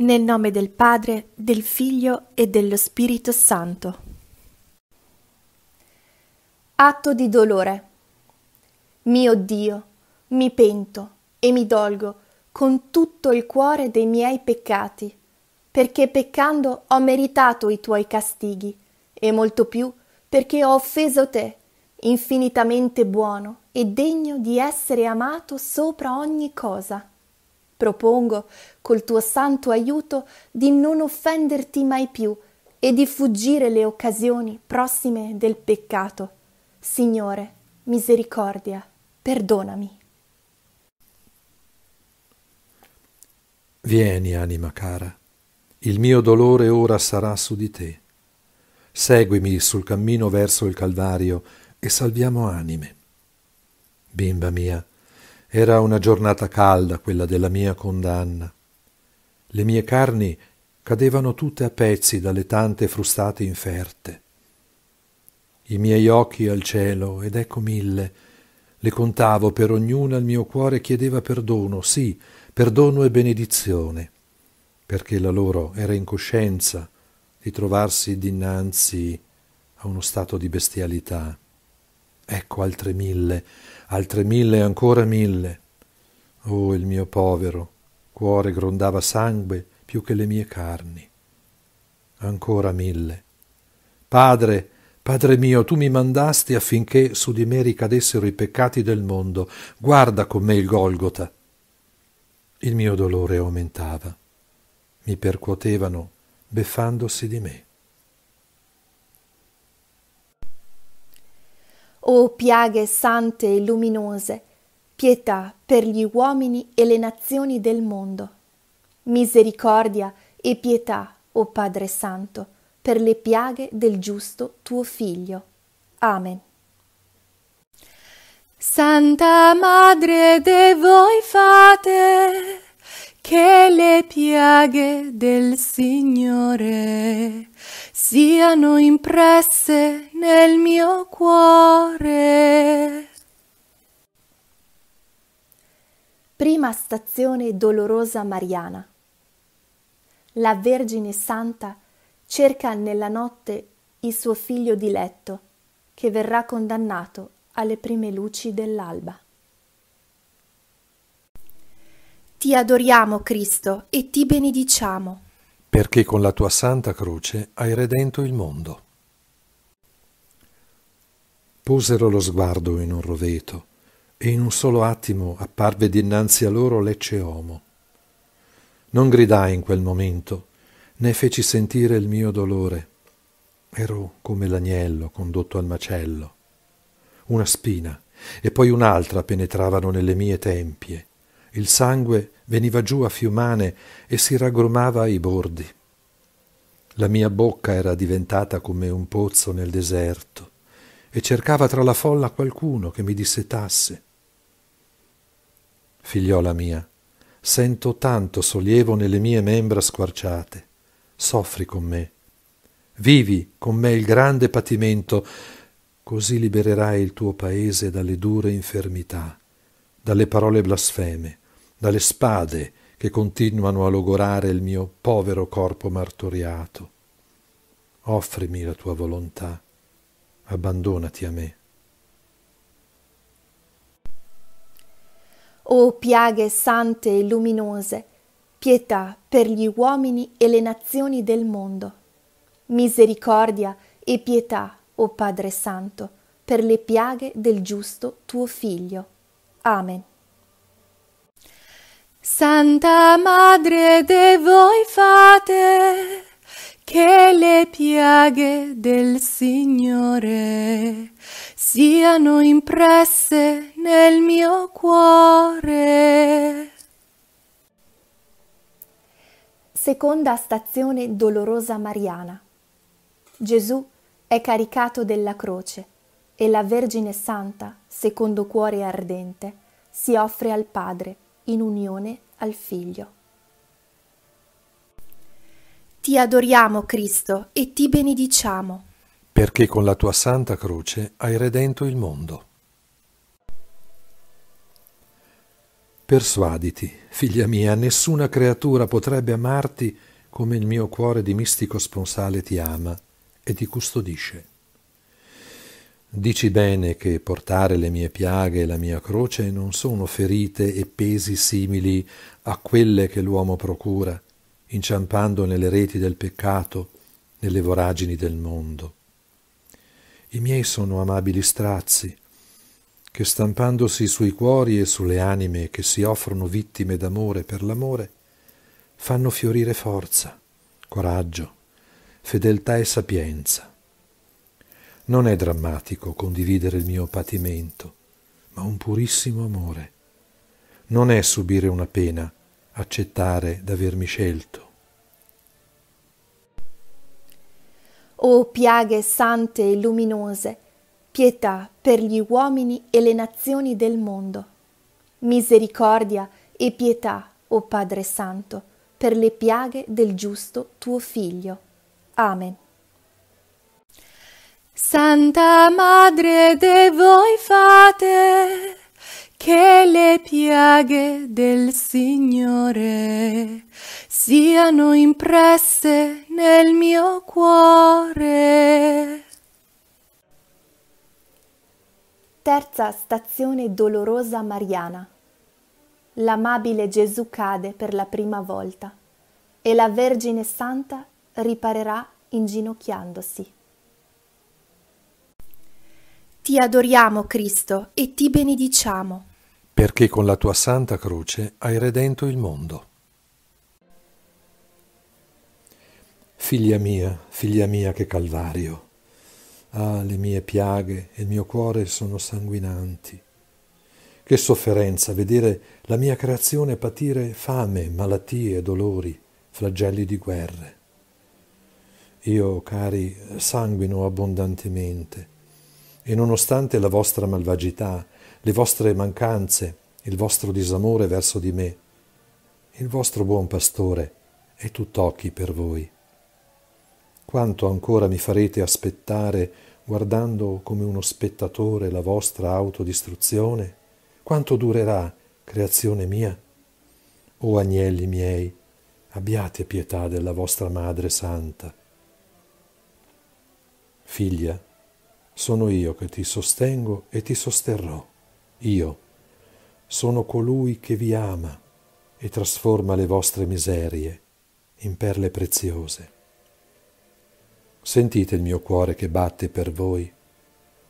Nel nome del Padre, del Figlio e dello Spirito Santo. Atto di dolore. Mio Dio, mi pento e mi dolgo con tutto il cuore dei miei peccati, perché peccando ho meritato i tuoi castighi, e molto più perché ho offeso te, infinitamente buono e degno di essere amato sopra ogni cosa. Propongo, col tuo santo aiuto, di non offenderti mai più e di fuggire le occasioni prossime del peccato. Signore, misericordia, perdonami. Vieni, anima cara, il mio dolore ora sarà su di te. Seguimi sul cammino verso il Calvario e salviamo anime. Bimba mia, era una giornata calda quella della mia condanna. Le mie carni cadevano tutte a pezzi dalle tante frustate inferte. I miei occhi al cielo, ed ecco mille, le contavo per ognuna il mio cuore chiedeva perdono, sì, perdono e benedizione, perché la loro era incoscienza di trovarsi dinanzi a uno stato di bestialità. Ecco altre mille, altre mille e ancora mille. Oh, il mio povero cuore grondava sangue più che le mie carni. Ancora mille. Padre, Padre mio, tu mi mandasti affinché su di me ricadessero i peccati del mondo. Guarda con me il Golgota. Il mio dolore aumentava. Mi percuotevano, beffandosi di me. O piaghe sante e luminose, pietà per gli uomini e le nazioni del mondo. Misericordia e pietà, o Padre Santo, per le piaghe del giusto tuo Figlio. Amen. Santa Madre de voi fate, che le piaghe del Signore siano impresse nel mio cuore. Prima stazione dolorosa mariana. La Vergine Santa cerca nella notte il suo figlio diletto, che verrà condannato alle prime luci dell'alba. Ti adoriamo, Cristo, e ti benediciamo. Perché con la tua santa croce hai redento il mondo. Posero lo sguardo in un roveto, e in un solo attimo apparve dinanzi a loro Lecce Homo. Non gridai in quel momento, né feci sentire il mio dolore. Ero come l'agnello condotto al macello. Una spina e poi un'altra penetravano nelle mie tempie il sangue veniva giù a fiumane e si raggrumava ai bordi. La mia bocca era diventata come un pozzo nel deserto e cercava tra la folla qualcuno che mi dissetasse. Figliola mia, sento tanto sollievo nelle mie membra squarciate. Soffri con me. Vivi con me il grande patimento, così libererai il tuo paese dalle dure infermità, dalle parole blasfeme, dalle spade che continuano a logorare il mio povero corpo martoriato. Offrimi la tua volontà, abbandonati a me. O piaghe sante e luminose, pietà per gli uomini e le nazioni del mondo. Misericordia e pietà, o Padre Santo, per le piaghe del giusto tuo Figlio. Amen. Santa Madre de voi fate che le piaghe del Signore siano impresse nel mio cuore. Seconda stazione dolorosa mariana. Gesù è caricato della croce e la Vergine Santa, secondo cuore ardente, si offre al Padre in unione al Figlio. Ti adoriamo, Cristo, e ti benediciamo. Perché con la tua santa croce hai redento il mondo. Persuaditi, figlia mia, nessuna creatura potrebbe amarti come il mio cuore di mistico sponsale ti ama e ti custodisce. Dici bene che portare le mie piaghe e la mia croce non sono ferite e pesi simili a quelle che l'uomo procura, inciampando nelle reti del peccato, nelle voragini del mondo. I miei sono amabili strazi, che stampandosi sui cuori e sulle anime che si offrono vittime d'amore per l'amore, fanno fiorire forza, coraggio, fedeltà e sapienza. Non è drammatico condividere il mio patimento, ma un purissimo amore. Non è subire una pena, accettare d'avermi scelto. O piaghe sante e luminose, pietà per gli uomini e le nazioni del mondo. Misericordia e pietà, o Padre Santo, per le piaghe del giusto tuo Figlio. Amen. Santa Madre de voi fate che le piaghe del Signore siano impresse nel mio cuore. Terza stazione dolorosa mariana. L'amabile Gesù cade per la prima volta e la Vergine Santa riparerà inginocchiandosi. Ti adoriamo, Cristo, e ti benediciamo. Perché con la tua santa croce hai redento il mondo. Figlia mia, figlia mia, che calvario. Ah, le mie piaghe e il mio cuore sono sanguinanti. Che sofferenza vedere la mia creazione patire fame, malattie, dolori, flagelli di guerre. Io, cari, sanguino abbondantemente, e nonostante la vostra malvagità, le vostre mancanze, il vostro disamore verso di me, il vostro buon pastore è tutt'occhi per voi. Quanto ancora mi farete aspettare guardando come uno spettatore la vostra autodistruzione? Quanto durerà, creazione mia? O agnelli miei, abbiate pietà della vostra Madre Santa. Figlia, sono io che ti sostengo e ti sosterrò. Io sono colui che vi ama e trasforma le vostre miserie in perle preziose. Sentite il mio cuore che batte per voi,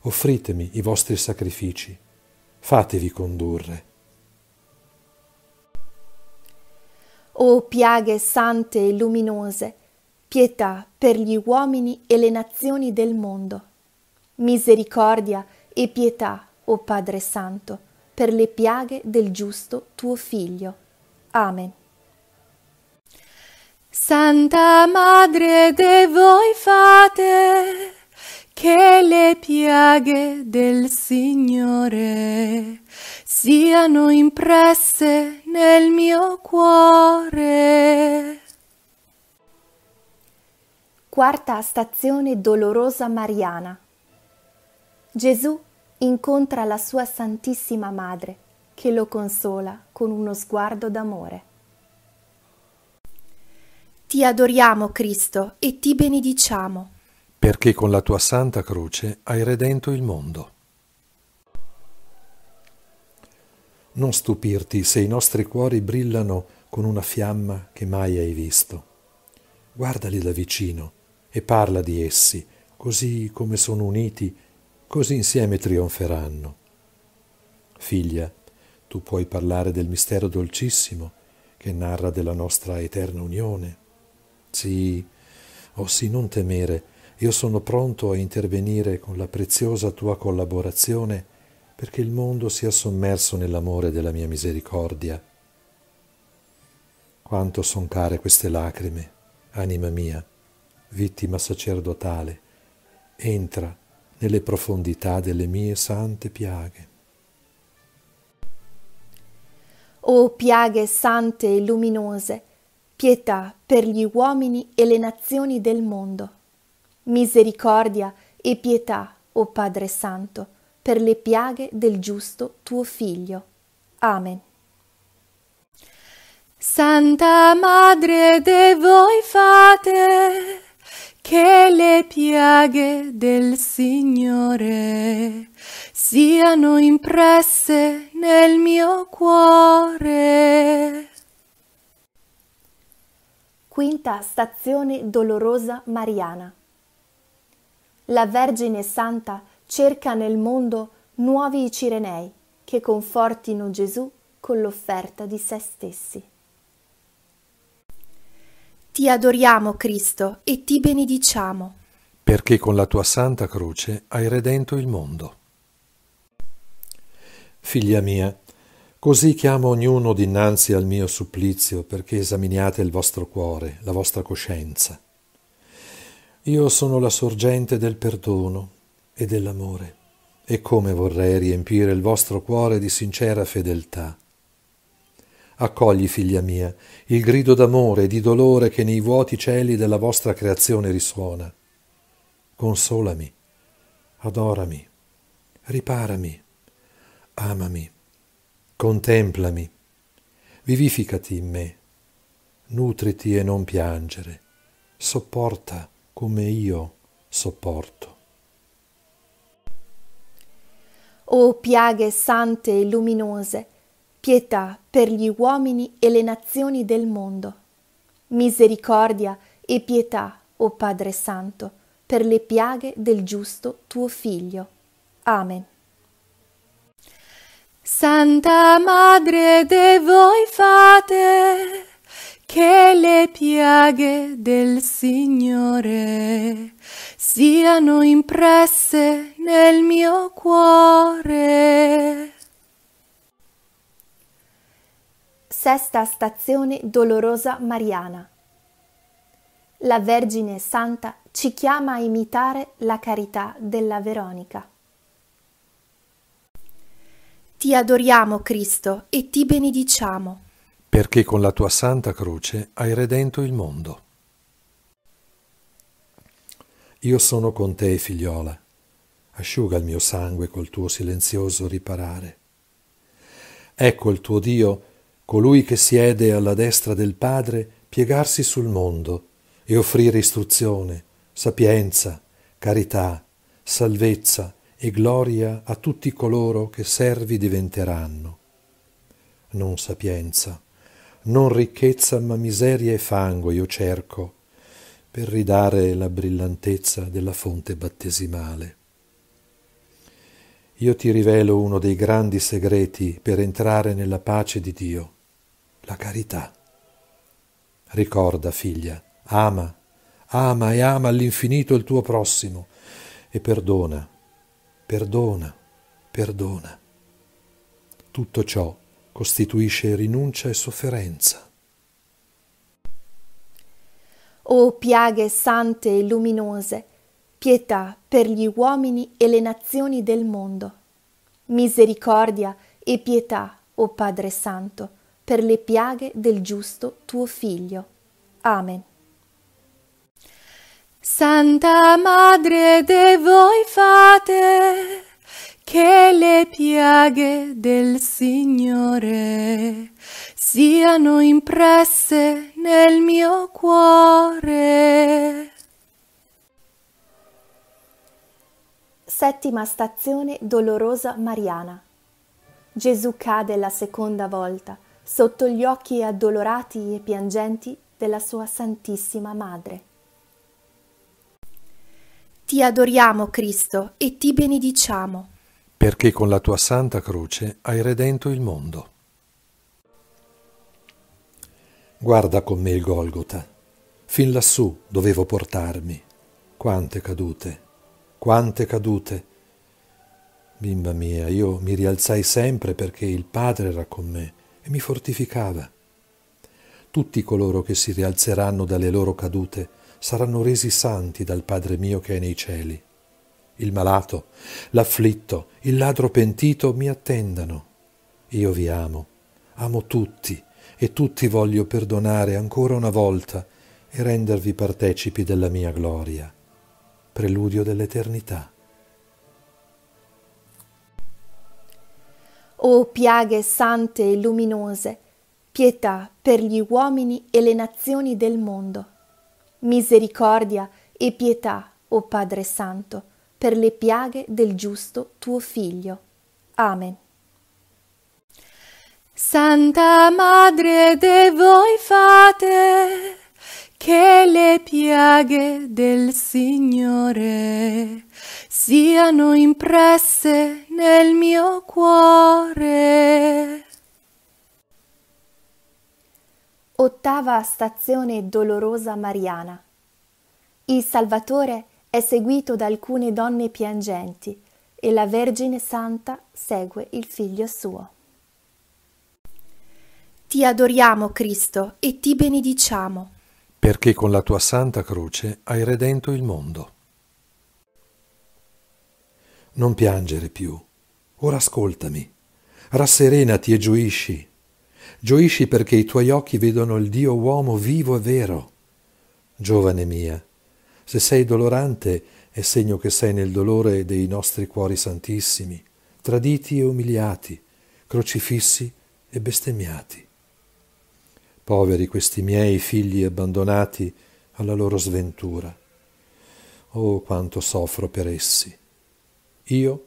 offritemi i vostri sacrifici, fatevi condurre. O piaghe sante e luminose, pietà per gli uomini e le nazioni del mondo misericordia e pietà, o Padre Santo, per le piaghe del giusto tuo Figlio. Amen. Santa Madre de voi fate, che le piaghe del Signore siano impresse nel mio cuore. Quarta stazione dolorosa mariana Gesù incontra la sua Santissima Madre, che lo consola con uno sguardo d'amore. Ti adoriamo, Cristo, e ti benediciamo. Perché con la tua Santa Croce hai redento il mondo. Non stupirti se i nostri cuori brillano con una fiamma che mai hai visto. Guardali da vicino e parla di essi, così come sono uniti così insieme trionferanno. Figlia, tu puoi parlare del mistero dolcissimo che narra della nostra eterna unione. Sì, oh sì, non temere, io sono pronto a intervenire con la preziosa tua collaborazione perché il mondo sia sommerso nell'amore della mia misericordia. Quanto son care queste lacrime, anima mia, vittima sacerdotale, entra nelle profondità delle mie sante piaghe. O piaghe sante e luminose, pietà per gli uomini e le nazioni del mondo. Misericordia e pietà, o Padre Santo, per le piaghe del giusto tuo Figlio. Amen. Santa Madre de voi fate, che le piaghe del Signore siano impresse nel mio cuore. Quinta stazione dolorosa mariana. La Vergine Santa cerca nel mondo nuovi Cirenei che confortino Gesù con l'offerta di se stessi. Ti adoriamo, Cristo, e ti benediciamo. Perché con la tua santa croce hai redento il mondo. Figlia mia, così chiamo ognuno dinanzi al mio supplizio perché esaminiate il vostro cuore, la vostra coscienza. Io sono la sorgente del perdono e dell'amore, e come vorrei riempire il vostro cuore di sincera fedeltà Accogli, figlia mia, il grido d'amore e di dolore che nei vuoti cieli della vostra creazione risuona. Consolami, adorami, riparami, amami, contemplami, vivificati in me, nutriti e non piangere, sopporta come io sopporto. O piaghe sante e luminose, pietà per gli uomini e le nazioni del mondo. Misericordia e pietà, o Padre Santo, per le piaghe del giusto tuo Figlio. Amen. Santa Madre de voi fate, che le piaghe del Signore siano impresse nel mio cuore. Sesta stazione dolorosa mariana. La Vergine Santa ci chiama a imitare la carità della Veronica. Ti adoriamo, Cristo, e ti benediciamo. Perché con la tua santa croce hai redento il mondo. Io sono con te, figliola. Asciuga il mio sangue col tuo silenzioso riparare. Ecco il tuo Dio colui che siede alla destra del Padre piegarsi sul mondo e offrire istruzione, sapienza, carità, salvezza e gloria a tutti coloro che servi diventeranno. Non sapienza, non ricchezza, ma miseria e fango io cerco, per ridare la brillantezza della fonte battesimale. Io ti rivelo uno dei grandi segreti per entrare nella pace di Dio la carità. Ricorda, figlia, ama, ama e ama all'infinito il tuo prossimo e perdona, perdona, perdona. Tutto ciò costituisce rinuncia e sofferenza. O piaghe sante e luminose, pietà per gli uomini e le nazioni del mondo. Misericordia e pietà, o Padre Santo, per le piaghe del giusto tuo figlio. Amen. Santa Madre de voi fate, che le piaghe del Signore siano impresse nel mio cuore. Settima stazione dolorosa mariana. Gesù cade la seconda volta sotto gli occhi addolorati e piangenti della sua Santissima Madre. Ti adoriamo, Cristo, e ti benediciamo. Perché con la tua Santa Croce hai redento il mondo. Guarda con me il Golgota. Fin lassù dovevo portarmi. Quante cadute, quante cadute. Bimba mia, io mi rialzai sempre perché il Padre era con me e mi fortificava. Tutti coloro che si rialzeranno dalle loro cadute saranno resi santi dal Padre mio che è nei cieli. Il malato, l'afflitto, il ladro pentito mi attendano. Io vi amo, amo tutti e tutti voglio perdonare ancora una volta e rendervi partecipi della mia gloria. Preludio dell'eternità. O piaghe sante e luminose, pietà per gli uomini e le nazioni del mondo. Misericordia e pietà, o Padre Santo, per le piaghe del giusto tuo Figlio. Amen. Santa Madre de voi fate, che le piaghe del Signore siano impresse nel mio cuore. Ottava stazione dolorosa mariana. Il Salvatore è seguito da alcune donne piangenti e la Vergine Santa segue il figlio suo. Ti adoriamo Cristo e ti benediciamo perché con la tua santa croce hai redento il mondo. Non piangere più, ora ascoltami, rasserenati e gioisci. Gioisci perché i tuoi occhi vedono il Dio uomo vivo e vero. Giovane mia, se sei dolorante è segno che sei nel dolore dei nostri cuori santissimi, traditi e umiliati, crocifissi e bestemmiati poveri questi miei figli abbandonati alla loro sventura. Oh, quanto soffro per essi. Io,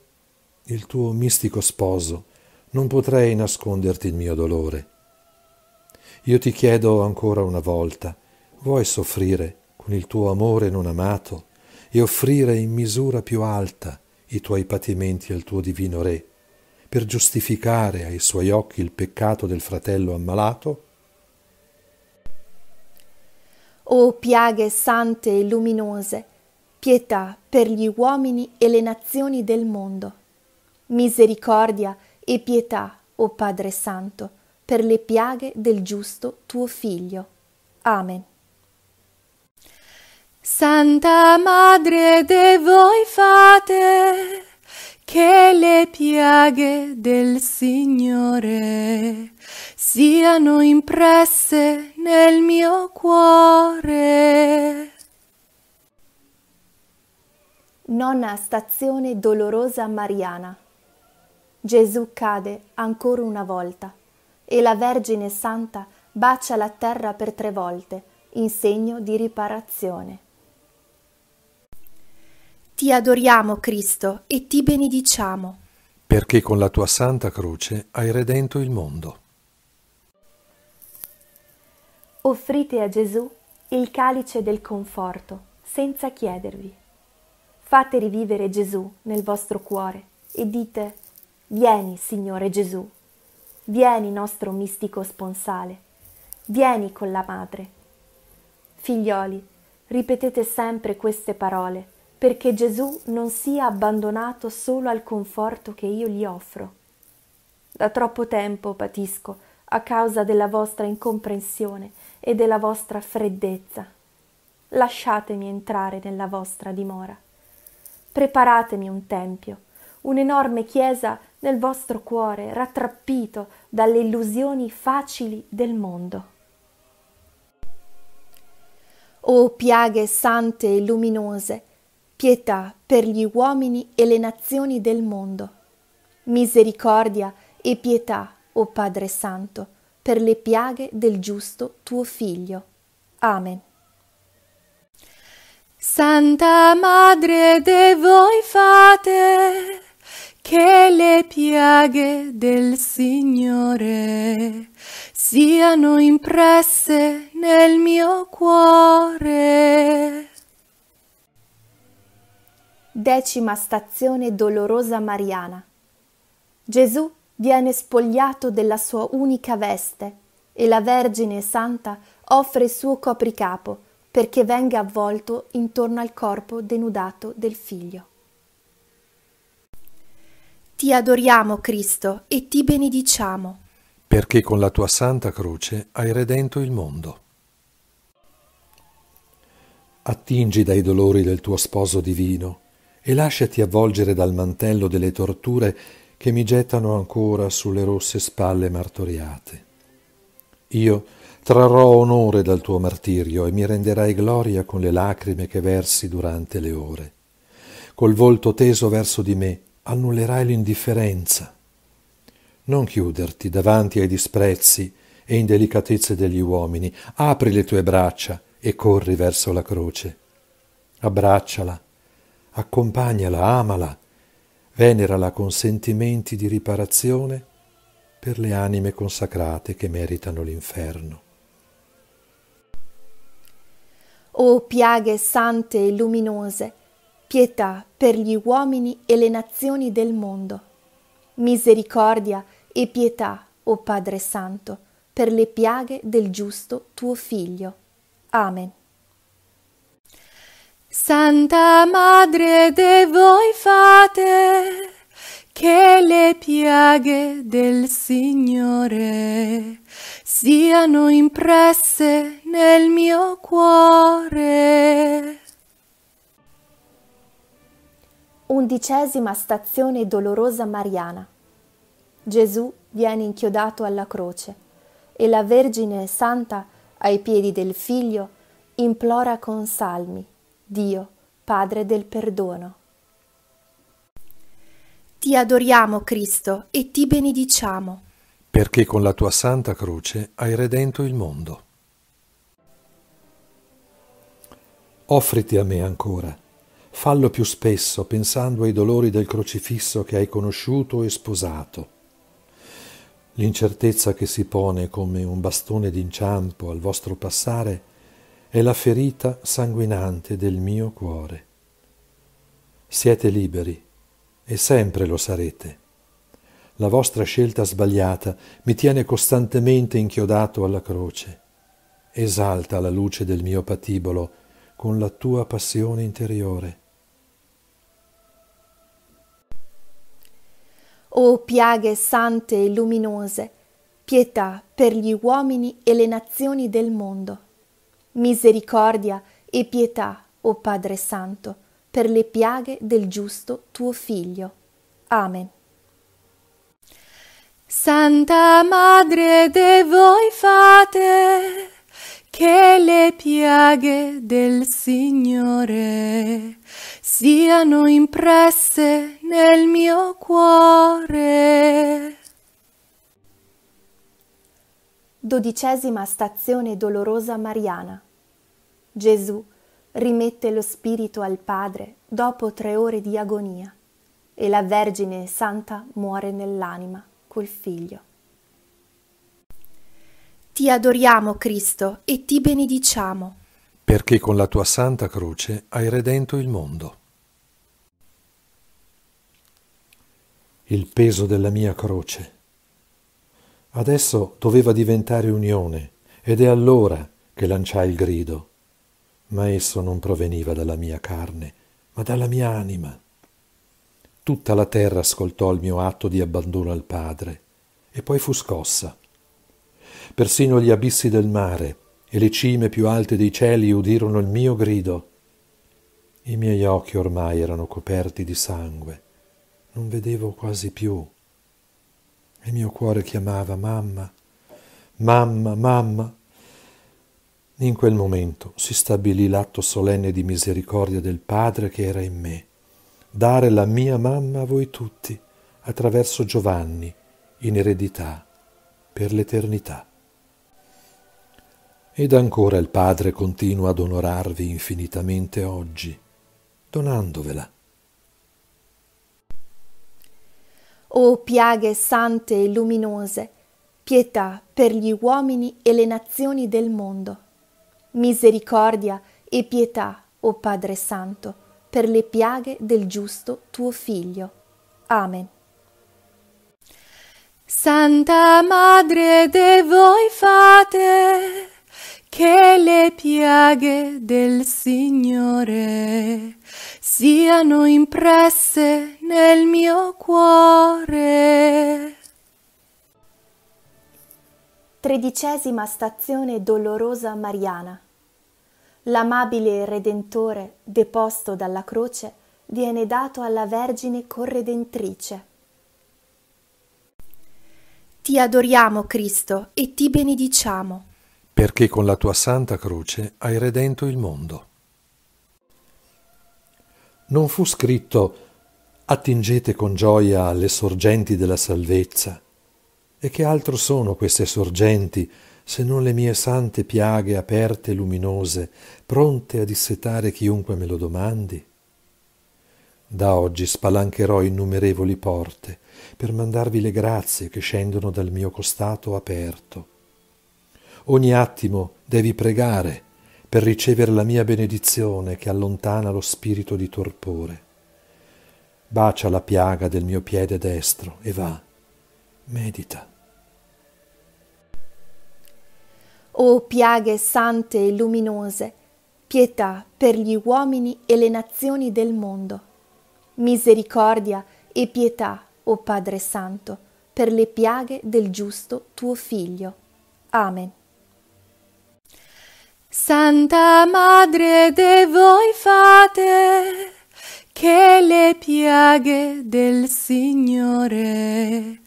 il tuo mistico sposo, non potrei nasconderti il mio dolore. Io ti chiedo ancora una volta, vuoi soffrire con il tuo amore non amato e offrire in misura più alta i tuoi patimenti al tuo divino Re, per giustificare ai suoi occhi il peccato del fratello ammalato? O piaghe sante e luminose, pietà per gli uomini e le nazioni del mondo. Misericordia e pietà, o Padre Santo, per le piaghe del giusto tuo Figlio. Amen. Santa Madre de voi fate, che le piaghe del Signore siano impresse nel mio cuore. Nona stazione dolorosa Mariana. Gesù cade ancora una volta e la Vergine Santa bacia la terra per tre volte in segno di riparazione. Ti adoriamo, Cristo, e ti benediciamo. Perché con la tua santa croce hai redento il mondo. Offrite a Gesù il calice del conforto, senza chiedervi. Fate rivivere Gesù nel vostro cuore e dite, vieni Signore Gesù, vieni nostro mistico sponsale, vieni con la madre. Figlioli, ripetete sempre queste parole perché Gesù non sia abbandonato solo al conforto che io gli offro. Da troppo tempo patisco a causa della vostra incomprensione e della vostra freddezza. Lasciatemi entrare nella vostra dimora. Preparatemi un tempio, un'enorme chiesa nel vostro cuore, rattrappito dalle illusioni facili del mondo. O piaghe sante e luminose, pietà per gli uomini e le nazioni del mondo, misericordia e pietà o Padre Santo, per le piaghe del giusto tuo Figlio. Amen. Santa Madre de voi fate, che le piaghe del Signore siano impresse nel mio cuore. Decima stazione dolorosa mariana. Gesù viene spogliato della sua unica veste e la Vergine Santa offre il suo copricapo perché venga avvolto intorno al corpo denudato del figlio. Ti adoriamo, Cristo, e ti benediciamo. Perché con la tua santa croce hai redento il mondo. Attingi dai dolori del tuo sposo divino e lasciati avvolgere dal mantello delle torture che mi gettano ancora sulle rosse spalle martoriate. Io trarrò onore dal tuo martirio e mi renderai gloria con le lacrime che versi durante le ore. Col volto teso verso di me annullerai l'indifferenza. Non chiuderti davanti ai disprezzi e indelicatezze degli uomini, apri le tue braccia e corri verso la croce. Abbracciala, accompagnala, amala, venerala con sentimenti di riparazione per le anime consacrate che meritano l'inferno. O piaghe sante e luminose, pietà per gli uomini e le nazioni del mondo. Misericordia e pietà, o Padre Santo, per le piaghe del giusto tuo Figlio. Amen. Santa Madre de voi fa Sappiate che le piaghe del Signore siano impresse nel mio cuore. Undicesima stazione dolorosa mariana. Gesù viene inchiodato alla croce e la Vergine Santa, ai piedi del Figlio, implora con salmi, Dio, Padre del perdono. Ti adoriamo, Cristo, e ti benediciamo. Perché con la tua santa croce hai redento il mondo. Offriti a me ancora. Fallo più spesso pensando ai dolori del crocifisso che hai conosciuto e sposato. L'incertezza che si pone come un bastone d'inciampo al vostro passare è la ferita sanguinante del mio cuore. Siete liberi e sempre lo sarete. La vostra scelta sbagliata mi tiene costantemente inchiodato alla croce. Esalta la luce del mio patibolo con la tua passione interiore. O piaghe sante e luminose, pietà per gli uomini e le nazioni del mondo. Misericordia e pietà, o Padre Santo, per le piaghe del giusto tuo figlio. Amen. Santa Madre de voi fate, che le piaghe del Signore siano impresse nel mio cuore. Dodicesima stazione dolorosa mariana. Gesù rimette lo spirito al Padre dopo tre ore di agonia e la Vergine Santa muore nell'anima col figlio. Ti adoriamo, Cristo, e ti benediciamo. Perché con la tua santa croce hai redento il mondo. Il peso della mia croce. Adesso doveva diventare unione, ed è allora che lanciai il grido ma esso non proveniva dalla mia carne, ma dalla mia anima. Tutta la terra ascoltò il mio atto di abbandono al Padre, e poi fu scossa. Persino gli abissi del mare e le cime più alte dei cieli udirono il mio grido. I miei occhi ormai erano coperti di sangue, non vedevo quasi più. Il mio cuore chiamava mamma, mamma, mamma, in quel momento si stabilì l'atto solenne di misericordia del Padre che era in me, dare la mia mamma a voi tutti, attraverso Giovanni, in eredità, per l'eternità. Ed ancora il Padre continua ad onorarvi infinitamente oggi, donandovela. O piaghe sante e luminose, pietà per gli uomini e le nazioni del mondo misericordia e pietà, o Padre Santo, per le piaghe del giusto tuo Figlio. Amen. Santa Madre de voi fate, che le piaghe del Signore siano impresse nel mio cuore. Tredicesima stazione dolorosa mariana l'amabile Redentore, deposto dalla croce, viene dato alla Vergine corredentrice. Ti adoriamo, Cristo, e ti benediciamo. Perché con la tua santa croce hai redento il mondo. Non fu scritto attingete con gioia alle sorgenti della salvezza. E che altro sono queste sorgenti se non le mie sante piaghe aperte e luminose, pronte a dissetare chiunque me lo domandi? Da oggi spalancherò innumerevoli porte per mandarvi le grazie che scendono dal mio costato aperto. Ogni attimo devi pregare per ricevere la mia benedizione che allontana lo spirito di torpore. Bacia la piaga del mio piede destro e va, medita. O piaghe sante e luminose, pietà per gli uomini e le nazioni del mondo. Misericordia e pietà, o Padre Santo, per le piaghe del giusto tuo Figlio. Amen. Santa Madre de voi fate, che le piaghe del Signore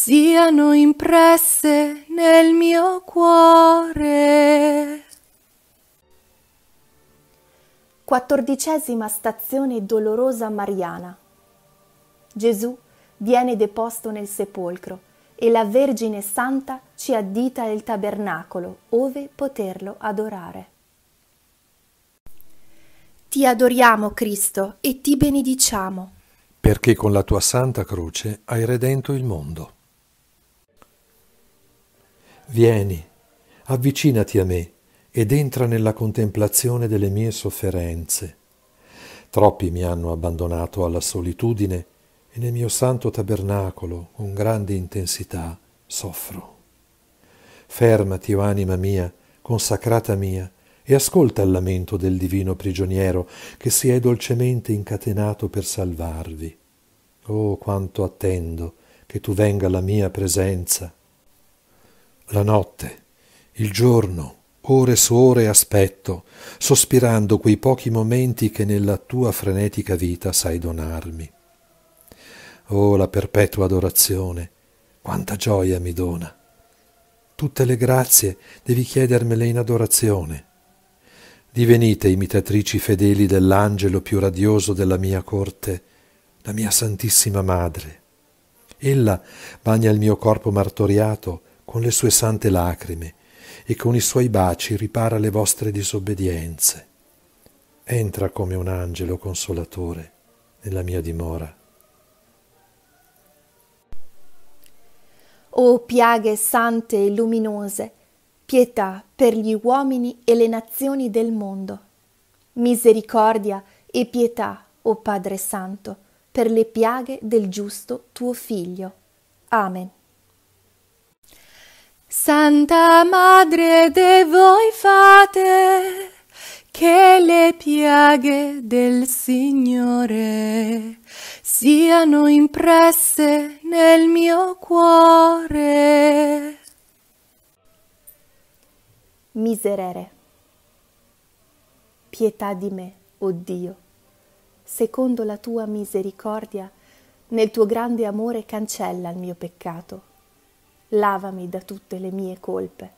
siano impresse nel mio cuore. Quattordicesima stazione dolorosa mariana. Gesù viene deposto nel sepolcro e la Vergine Santa ci addita il tabernacolo ove poterlo adorare. Ti adoriamo, Cristo, e ti benediciamo. Perché con la tua santa croce hai redento il mondo. Vieni, avvicinati a me ed entra nella contemplazione delle mie sofferenze. Troppi mi hanno abbandonato alla solitudine e nel mio santo tabernacolo, con grande intensità, soffro. Fermati, o oh anima mia, consacrata mia, e ascolta il lamento del divino prigioniero che si è dolcemente incatenato per salvarvi. Oh, quanto attendo che tu venga alla mia presenza la notte, il giorno, ore su ore aspetto, sospirando quei pochi momenti che nella tua frenetica vita sai donarmi. Oh, la perpetua adorazione, quanta gioia mi dona! Tutte le grazie devi chiedermele in adorazione. Divenite imitatrici fedeli dell'angelo più radioso della mia corte, la mia Santissima Madre. Ella bagna il mio corpo martoriato con le sue sante lacrime e con i suoi baci ripara le vostre disobbedienze. Entra come un angelo consolatore nella mia dimora. O piaghe sante e luminose, pietà per gli uomini e le nazioni del mondo. Misericordia e pietà, o Padre Santo, per le piaghe del giusto tuo Figlio. Amen. Santa Madre de voi fate che le piaghe del Signore siano impresse nel mio cuore. Miserere. Pietà di me, o oh Dio, secondo la tua misericordia, nel tuo grande amore cancella il mio peccato lavami da tutte le mie colpe,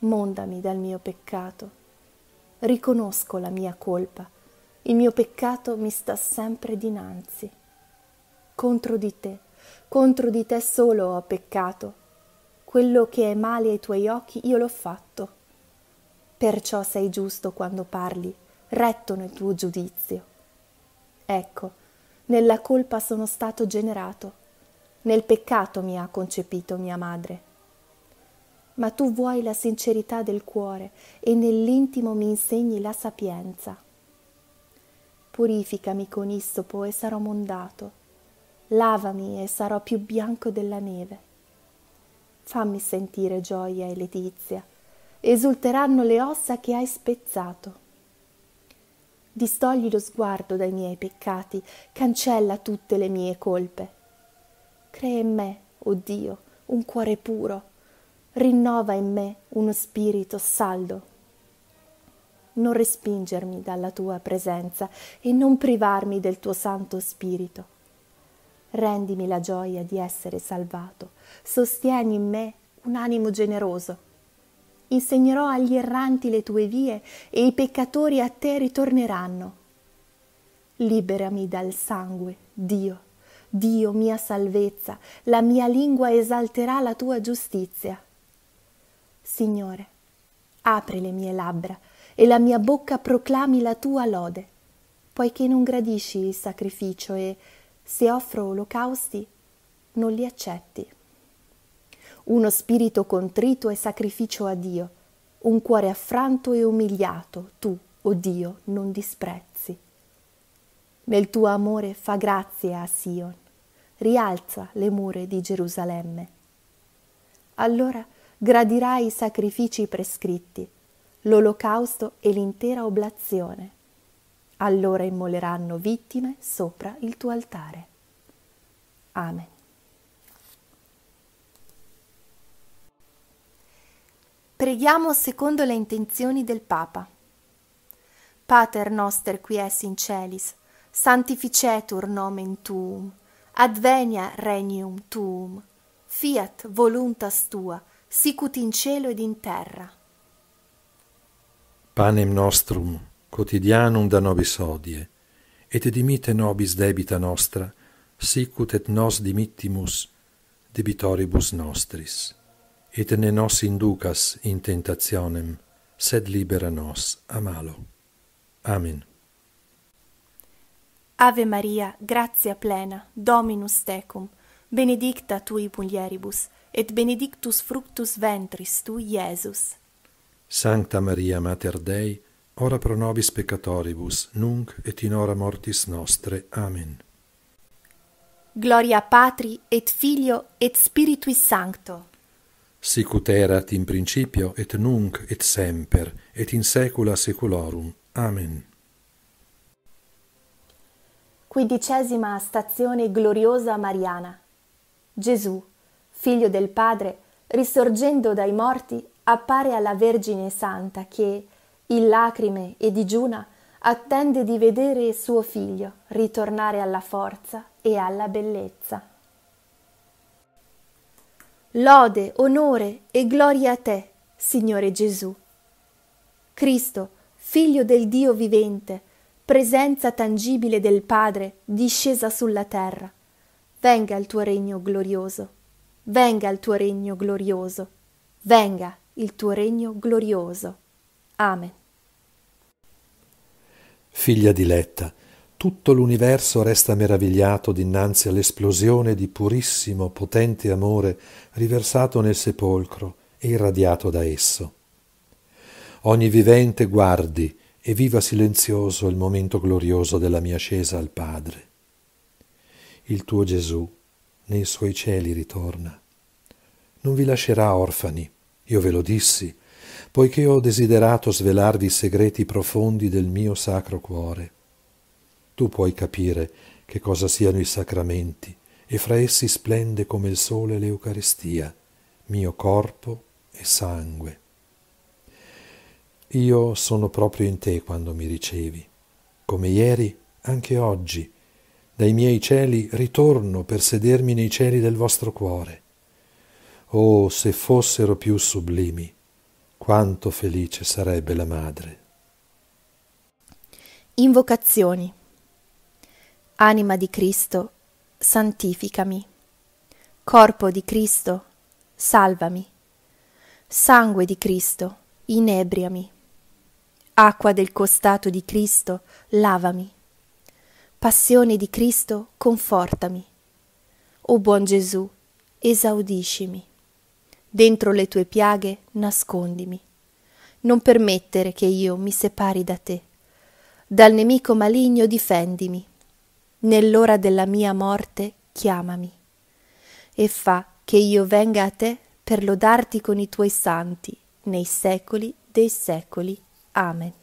mondami dal mio peccato. Riconosco la mia colpa, il mio peccato mi sta sempre dinanzi. Contro di te, contro di te solo ho peccato. Quello che è male ai tuoi occhi io l'ho fatto. Perciò sei giusto quando parli, retto nel tuo giudizio. Ecco, nella colpa sono stato generato nel peccato mi ha concepito mia madre. Ma tu vuoi la sincerità del cuore e nell'intimo mi insegni la sapienza. Purificami con issopo e sarò mondato. Lavami e sarò più bianco della neve. Fammi sentire gioia e letizia. Esulteranno le ossa che hai spezzato. Distogli lo sguardo dai miei peccati, cancella tutte le mie colpe Crea in me, o oh Dio, un cuore puro, rinnova in me uno spirito saldo. Non respingermi dalla tua presenza e non privarmi del tuo santo spirito. Rendimi la gioia di essere salvato, sostieni in me un animo generoso. Insegnerò agli erranti le tue vie e i peccatori a te ritorneranno. Liberami dal sangue, Dio Dio mia salvezza, la mia lingua esalterà la tua giustizia. Signore, apri le mie labbra e la mia bocca proclami la tua lode, poiché non gradisci il sacrificio e, se offro olocausti, non li accetti. Uno spirito contrito è sacrificio a Dio, un cuore affranto e umiliato tu, o oh Dio, non disprezzi. Nel tuo amore fa grazia a Sion rialza le mura di Gerusalemme. Allora gradirai i sacrifici prescritti, l'olocausto e l'intera oblazione. Allora immoleranno vittime sopra il tuo altare. Amen. Preghiamo secondo le intenzioni del Papa. Pater noster qui es in celis, santificetur nomen tuum advenia regnium tuum fiat voluntas tua sic ut in cielo et in terra panem nostrum cotidianum da nobis odie, et dimitte nobis debita nostra sic ut et nos dimittimus debitoribus nostris et ne nos inducas in tentationem sed libera nos a malo amen Ave Maria, gratia plena, Dominus tecum, benedicta tui mulieribus, et benedictus fructus ventris tui, Iesus. Sancta Maria, Mater Dei, ora pro nobis peccatoribus, nunc et in hora mortis nostre. Amen. Gloria Patri, et Filio, et Spiritui Sancto. Sicut erat in principio, et nunc, et semper, et in saecula saeculorum. Amen. Quindicesima stazione gloriosa mariana. Gesù, figlio del Padre, risorgendo dai morti, appare alla Vergine Santa che, in lacrime e digiuna, attende di vedere suo figlio ritornare alla forza e alla bellezza. Lode, onore e gloria a te, Signore Gesù. Cristo, figlio del Dio vivente, presenza tangibile del Padre discesa sulla terra. Venga il tuo regno glorioso, venga il tuo regno glorioso, venga il tuo regno glorioso. Amen. Figlia diletta, tutto l'universo resta meravigliato dinanzi all'esplosione di purissimo, potente amore riversato nel sepolcro e irradiato da esso. Ogni vivente guardi, e viva silenzioso il momento glorioso della mia ascesa al Padre. Il tuo Gesù nei suoi cieli ritorna. Non vi lascerà orfani, io ve lo dissi, poiché ho desiderato svelarvi i segreti profondi del mio sacro cuore. Tu puoi capire che cosa siano i sacramenti, e fra essi splende come il sole l'Eucaristia, mio corpo e sangue io sono proprio in te quando mi ricevi. Come ieri, anche oggi, dai miei cieli ritorno per sedermi nei cieli del vostro cuore. Oh, se fossero più sublimi, quanto felice sarebbe la madre. Invocazioni. Anima di Cristo, santificami. Corpo di Cristo, salvami. Sangue di Cristo, inebriami. Acqua del costato di Cristo, lavami. Passione di Cristo, confortami. O buon Gesù, esaudiscimi. Dentro le tue piaghe, nascondimi. Non permettere che io mi separi da te. Dal nemico maligno difendimi. Nell'ora della mia morte, chiamami. E fa che io venga a te per lodarti con i tuoi santi nei secoli dei secoli. Amen.